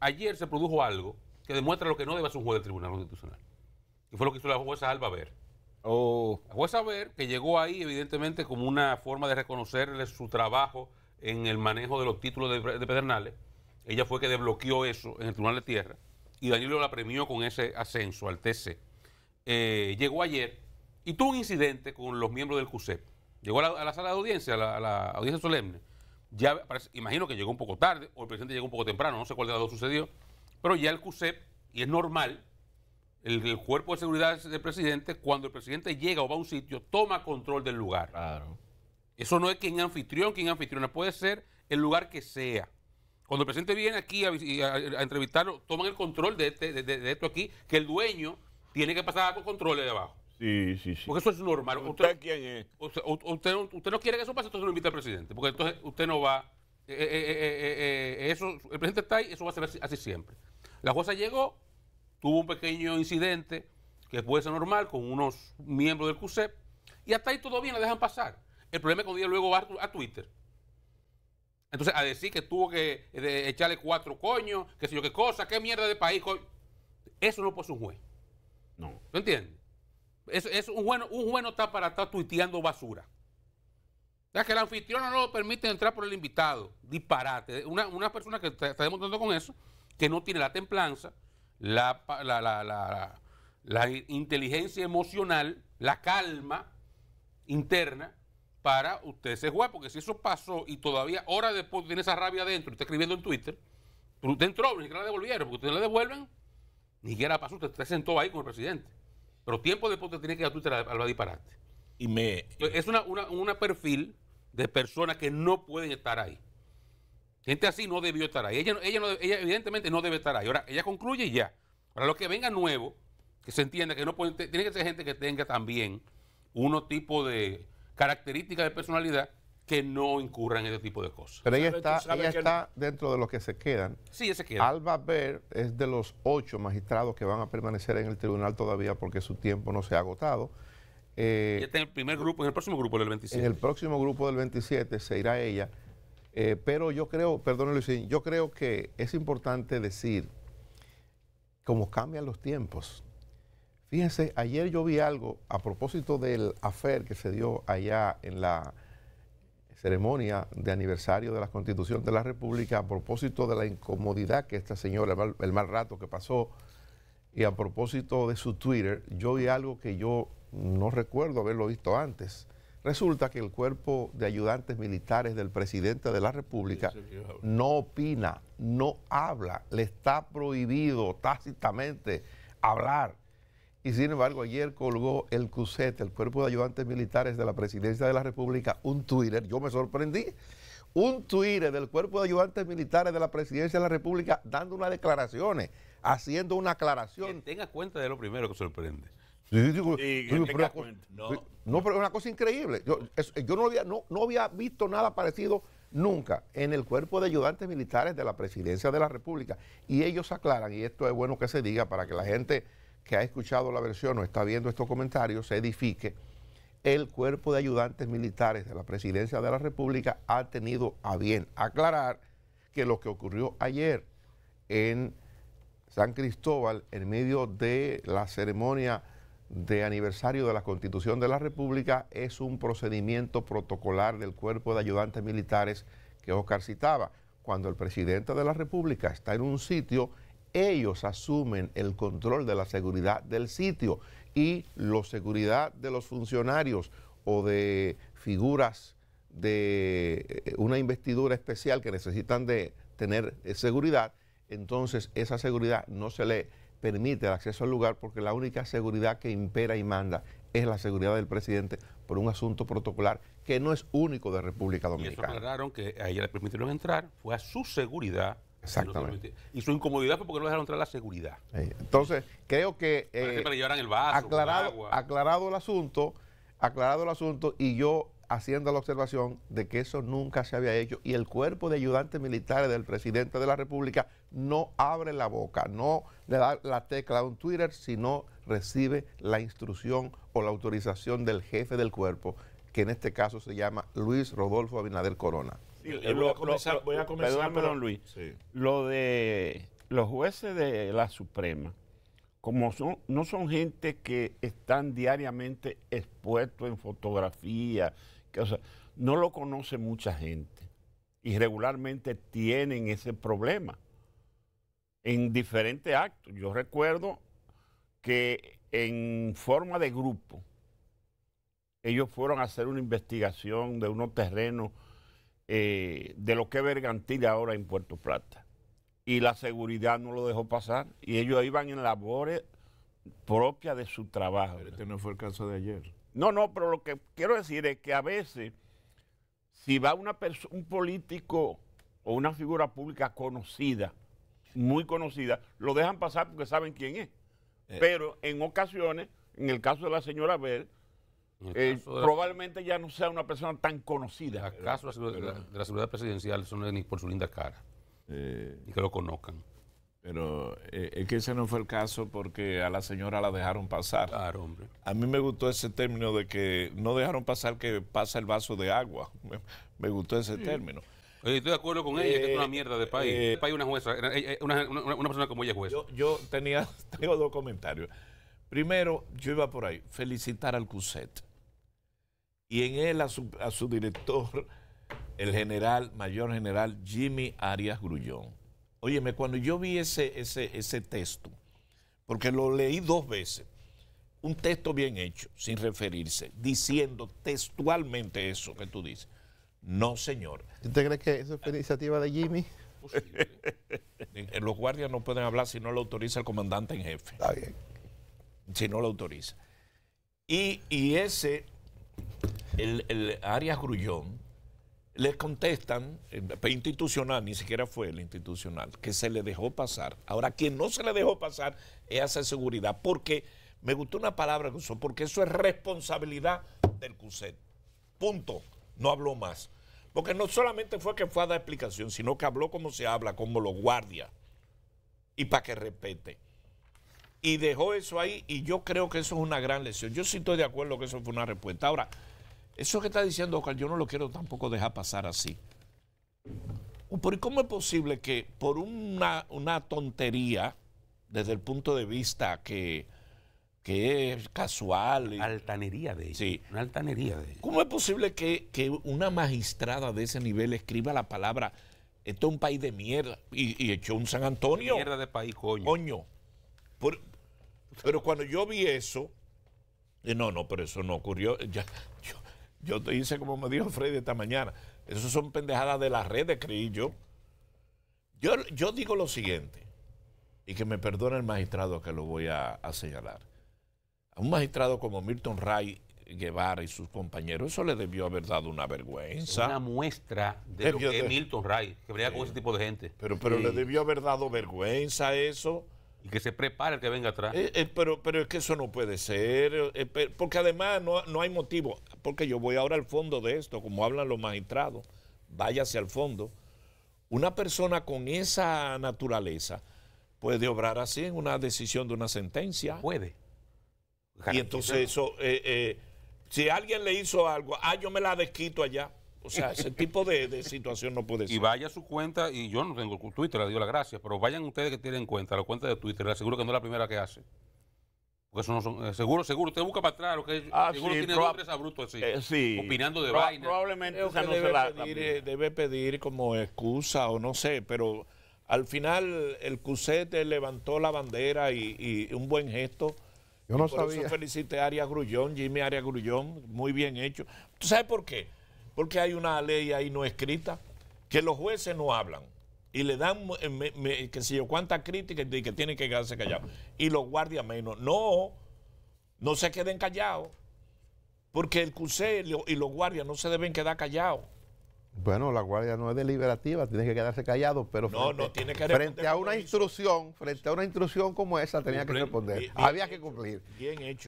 ayer se produjo algo que demuestra lo que no debe hacer un juez del Tribunal Constitucional. Y fue lo que hizo la jueza Alba Ver. Oh. La jueza Ver, que llegó ahí evidentemente como una forma de reconocerle su trabajo en el manejo de los títulos de, Pedernales, ella fue que desbloqueó eso en el Tribunal de Tierra y Danilo la premió con ese ascenso al TC. Eh, llegó ayer y tuvo un incidente con los miembros del CUSEP. Llegó a la, sala de audiencia, a la audiencia solemne, ya imagino que llegó un poco tarde, o el presidente llegó un poco temprano, no sé cuál de las dos sucedió, pero ya el CUSEP, y es normal, el, cuerpo de seguridad del presidente, cuando el presidente llega o va a un sitio, toma control del lugar. Eso no es quien anfitrión, quien anfitriona, puede ser el lugar que sea. Cuando el presidente viene aquí a, entrevistarlo, toman el control este, de, esto aquí, que el dueño tiene que pasar a los controles de abajo. Sí, sí, sí. Porque eso es normal. ¿Usted, quién es? Usted, no quiere que eso pase, entonces lo invita al presidente. Porque entonces usted no va. Eh, eh, eh, eso, el presidente está ahí, eso va a ser así, siempre. La jueza llegó, tuvo un pequeño incidente que puede ser normal con unos miembros del CUSEP y hasta ahí todo bien, la dejan pasar. El problema es cuando luego va a, Twitter. Entonces, a decir que tuvo que echarle cuatro coños, qué sé yo qué cosa, qué mierda de país. Eso no puede ser un juez. No. ¿Lo entiendes? Es, un bueno, un bueno está para estar tuiteando basura. Ya que el anfitrión no lo permite entrar por el invitado. Disparate. Una, persona que está, demostrando con eso, que no tiene la templanza, la, la, inteligencia emocional, la calma interna para usted se jugar. Porque si eso pasó y todavía horas después tiene esa rabia adentro y está escribiendo en Twitter, usted entró, ni que la devolvieron, porque usted la devuelven, ni siquiera pasó, usted se sentó ahí con el presidente. Pero tiempo después te tiene que ir a Twitter a, disparate. Y me. Es una, una, una, perfil de personas que no pueden estar ahí. Gente así no debió estar ahí. Ella, ella, evidentemente no debe estar ahí. Ahora, ella concluye y ya. para los que vengan nuevos que se entienda que no pueden. Tiene que ser gente que tenga también uno tipo de características de personalidad que no incurran en este tipo de cosas. Pero ella está, ella está dentro de los que se quedan. Sí, se queda. Alba Ver es de los ocho magistrados que van a permanecer en el tribunal todavía porque su tiempo no se ha agotado. Eh, está en el primer grupo, en el próximo grupo del 27. En el próximo grupo del 27 se irá ella. Eh, pero yo creo, perdón Luisín, yo creo que es importante decir cómo cambian los tiempos. Fíjense, ayer yo vi algo a propósito del afer que se dio allá en la ceremonia de aniversario de la Constitución de la República a propósito de la incomodidad que esta señora, el mal, rato que pasó, y a propósito de su Twitter, yo vi algo que yo no recuerdo haberlo visto antes. Resulta que el cuerpo de ayudantes militares del presidente de la República no opina, no habla, le está prohibido tácitamente hablar. Y sin embargo, ayer colgó el CUSET, el Cuerpo de Ayudantes Militares de la Presidencia de la República, un Twitter. Yo me sorprendí. Un Twitter del Cuerpo de Ayudantes Militares de la Presidencia de la República dando unas declaraciones, haciendo una aclaración. tenga cuenta de lo primero que sorprende. Sí, no. pero es una cosa increíble. Yo, yo no, había, no, no había visto nada parecido nunca en el cuerpo de ayudantes militares de la presidencia de la República. Y ellos aclaran, y esto es bueno que se diga para que la gente que ha escuchado la versión o está viendo estos comentarios se edifique, el cuerpo de ayudantes militares de la Presidencia de la República ha tenido a bien aclarar que lo que ocurrió ayer en San Cristóbal, en medio de la ceremonia de aniversario de la Constitución de la República, es un procedimiento protocolar del cuerpo de ayudantes militares que Oscar citaba. Cuando el presidente de la República está en un sitio, ellos asumen el control de la seguridad del sitio y la seguridad de los funcionarios o de figuras de eh, una investidura especial que necesitan de tener eh, seguridad, entonces esa seguridad no se le permite el acceso al lugar porque la única seguridad que impera y manda es la seguridad del presidente por un asunto protocolar que no es único de República Dominicana. Y que a ella le permitieron entrar, fue a su seguridad Exactamente. Y su incomodidad porque no dejaron entrar la seguridad. Entonces, creo que... Eh, aclarado, el asunto, aclarado el asunto, y yo haciendo la observación de que eso nunca se había hecho y el cuerpo de ayudantes militares del presidente de la República no abre la boca, no le da la tecla a un Twitter, sino recibe la instrucción o la autorización del jefe del cuerpo, que en este caso se llama Luis Rodolfo Abinader Corona. Eh, lo, voy, a comenzar, de los jueces de la Suprema, como son, no son gente que están diariamente expuestos en fotografía, que, no lo conoce mucha gente y regularmente tienen ese problema en diferentes actos. Yo recuerdo que en forma de grupo ellos fueron a hacer una investigación de unos terrenos eh, de lo que es Bergantil ahora en Puerto Plata. Y la seguridad no lo dejó pasar. Y ellos iban en labores propias de su trabajo. este no fue el caso de ayer. No, no, pero lo que quiero decir es que a veces, si va una un político o una figura pública conocida, muy conocida, lo dejan pasar porque saben quién es. Eh. Pero en ocasiones, en el caso de la señora Bell, eh, probablemente ya no sea una persona tan conocida. ¿Acaso de, la, seguridad presidencial son ni por su linda cara? y eh. que lo conozcan. Pero eh, es que ese no fue el caso porque a la señora la dejaron pasar. Claro, hombre. A mí me gustó ese término de que no dejaron pasar que pasa el vaso de agua. Me, gustó ese término. estoy de acuerdo con ella, que es una mierda de país. una jueza, una, persona como ella jueza. Yo, yo tenía, tengo dos comentarios. Primero, yo iba por ahí, felicitar al CUSET y en él a su, director, el general, mayor general Jimmy Arias Grullón. Óyeme, cuando yo vi ese, ese, texto, porque lo leí dos veces, un texto bien hecho, sin referirse, diciendo textualmente eso que tú dices. No, señor. ¿Usted cree que eso fue iniciativa de Jimmy? Eh, los guardias no pueden hablar si no lo autoriza el comandante en jefe. Está bien. Si no lo autoriza. Y, y ese el, Arias Grullón, le contestan, eh, institucional, ni siquiera fue el institucional, que se le dejó pasar. Ahora, quien no se le dejó pasar es hacer seguridad, porque me gustó una palabra que porque eso es responsabilidad del CUSET. Punto. No habló más. Porque no solamente fue que fue a dar explicación, sino que habló como se habla, como lo guardia, y para que respete. Y dejó eso ahí, y yo creo que eso es una gran lesión, Yo sí estoy de acuerdo que eso fue una respuesta. Ahora, eso que está diciendo Oscar, yo no lo quiero tampoco dejar pasar así. ¿Por cómo es posible que por una, tontería, desde el punto de vista que, es casual... altanería de ella. Sí. Una altanería de ella. ¿Cómo es posible que, una magistrada de ese nivel escriba la palabra esto es un país de mierda. Y, y echó un San Antonio. Mierda de país, coño. Coño. pero cuando yo vi eso, no, no, pero eso no ocurrió. Yo te hice como me dijo Freddy esta mañana. Eso son pendejadas de las redes, creí yo. Yo, yo digo lo siguiente, y que me perdone el magistrado que lo voy a, señalar. A un magistrado como Milton Ray Guevara y sus compañeros, eso le debió haber dado una vergüenza. Una muestra de lo que Milton Ray, que con ese tipo de gente. Pero, pero le debió haber dado vergüenza eso. Y que se prepare el que venga atrás. Eh, eh, pero, pero es que eso no puede ser, eh, porque además no, no hay motivo porque yo voy ahora al fondo de esto, como hablan los magistrados, váyase al fondo. Una persona con esa naturaleza puede obrar así en una decisión de una sentencia. Puede. Y entonces eso, eh, eh, si alguien le hizo algo, ah, yo me la desquito allá. O sea, ese tipo de, situación no puede ser. Y vaya a su cuenta, y yo no tengo Twitter, le dio las gracias, pero vayan ustedes que tienen cuenta, la cuenta de Twitter, le aseguro que no es la primera que hace. Pues eh, seguro, seguro, usted busca para atrás, ah, seguro tiene dos tres abruptos así, eh, opinando de vaina. Probablemente no debe, se la, pedir, eh, debe pedir como excusa o no sé, pero al final el Cusete levantó la bandera y, un buen gesto. Yo no por sabía. Eso felicité a Arias Grullón, Jimmy Arias Grullón, muy bien hecho. ¿Tú sabes por qué? Porque hay una ley ahí no escrita que los jueces no hablan y le dan eh, me, que sé yo cuántas críticas de que tienen que quedarse callados. Y los guardias menos. No, no se queden callados. Porque el CUSE y los guardias no se deben quedar callados. Bueno, la guardia no es deliberativa, tiene que quedarse callado, pero frente, a una instrucción, frente a una instrucción como esa tenía que responder, había que cumplir. Bien hecho.